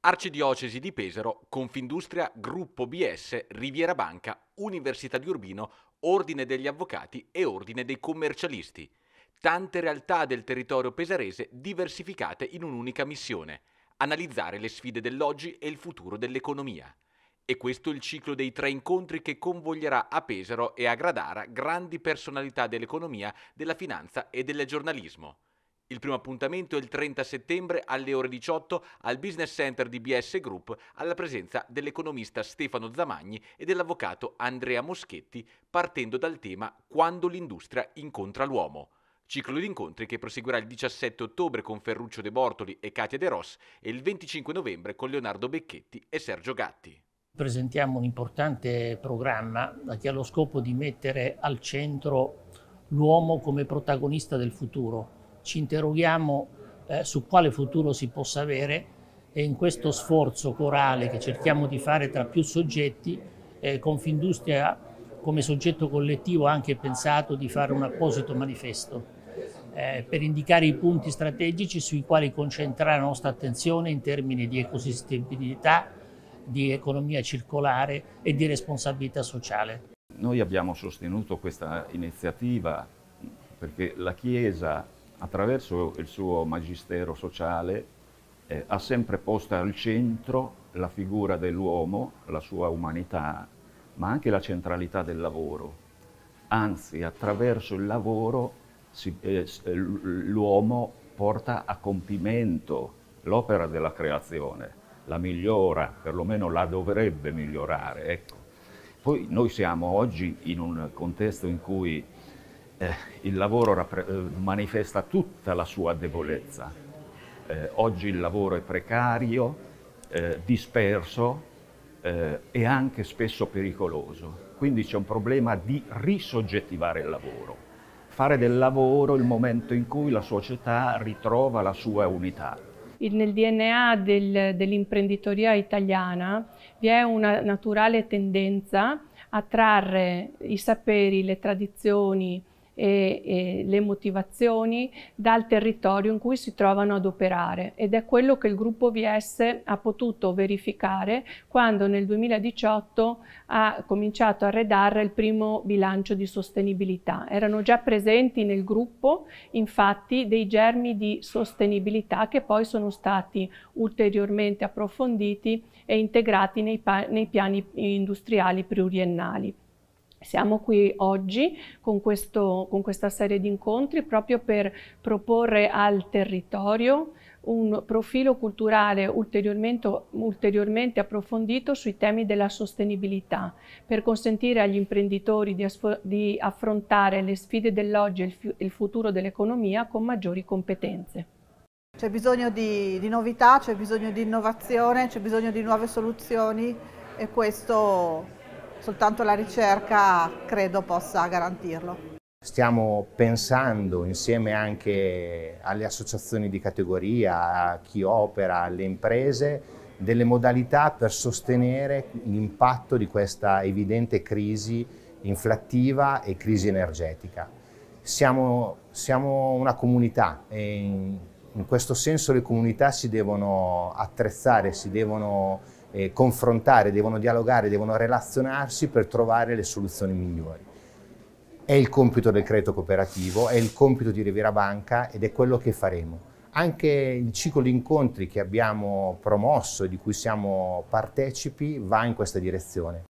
Arcidiocesi di Pesaro, Confindustria, Gruppo BS, Riviera Banca, Università di Urbino, Ordine degli Avvocati e Ordine dei Commercialisti. Tante realtà del territorio pesarese diversificate in un'unica missione, analizzare le sfide dell'oggi e il futuro dell'economia. E questo è il ciclo dei tre incontri che convoglierà a Pesaro e a Gradara grandi personalità dell'economia, della finanza e del giornalismo. Il primo appuntamento è il 30 settembre alle ore 18 al Business Center di BS Group alla presenza dell'economista Stefano Zamagni e dell'avvocato Andrea Moschetti partendo dal tema Quando l'industria incontra l'uomo. Ciclo di incontri che proseguirà il 17 ottobre con Ferruccio De Bortoli e Katia De Ross e il 25 novembre con Leonardo Becchetti e Sergio Gatti. Presentiamo un importante programma che ha lo scopo di mettere al centro l'uomo come protagonista del futuro ci interroghiamo eh, su quale futuro si possa avere e in questo sforzo corale che cerchiamo di fare tra più soggetti, eh, Confindustria come soggetto collettivo ha anche pensato di fare un apposito manifesto eh, per indicare i punti strategici sui quali concentrare la nostra attenzione in termini di ecosistemibilità, di economia circolare e di responsabilità sociale. Noi abbiamo sostenuto questa iniziativa perché la Chiesa attraverso il suo magistero sociale, eh, ha sempre posto al centro la figura dell'uomo, la sua umanità, ma anche la centralità del lavoro. Anzi, attraverso il lavoro eh, eh l'uomo porta a compimento l'opera della creazione, la migliora, perlomeno la dovrebbe migliorare. Ecco. Poi noi siamo oggi in un contesto in cui eh, il lavoro eh, manifesta tutta la sua debolezza. Eh, oggi il lavoro è precario, eh, disperso eh, e anche spesso pericoloso. Quindi c'è un problema di risoggettivare il lavoro, fare del lavoro il momento in cui la società ritrova la sua unità. Nel DNA del, dell'imprenditoria italiana vi è una naturale tendenza a trarre i saperi, le tradizioni, e, e le motivazioni dal territorio in cui si trovano ad operare ed è quello che il gruppo VS ha potuto verificare quando nel 2018 ha cominciato a redare il primo bilancio di sostenibilità. Erano già presenti nel gruppo infatti dei germi di sostenibilità che poi sono stati ulteriormente approfonditi e integrati nei, nei piani industriali pluriennali. Siamo qui oggi con, questo, con, questa serie di incontri proprio per proporre al territorio un profilo culturale ulteriormente, ulteriormente approfondito sui temi della sostenibilità, per consentire agli imprenditori di, di affrontare le sfide dell'oggi e il, il futuro dell'economia con maggiori competenze. C'è bisogno di, di novità, c'è bisogno di innovazione, c'è bisogno di nuove soluzioni e questo soltanto la ricerca credo possa garantirlo. Stiamo pensando insieme anche alle associazioni di categoria, a chi opera, alle imprese, delle modalità per sostenere l'impatto di questa evidente crisi inflattiva e crisi energetica. Siamo, siamo una comunità e in, in questo senso le comunità si devono attrezzare, si devono eh, confrontare, devono dialogare, devono relazionarsi per trovare le soluzioni migliori. È il compito del credito cooperativo, è il compito di Riviera Banca ed è quello che faremo. Anche il ciclo di incontri che abbiamo promosso e di cui siamo partecipi va in questa direzione.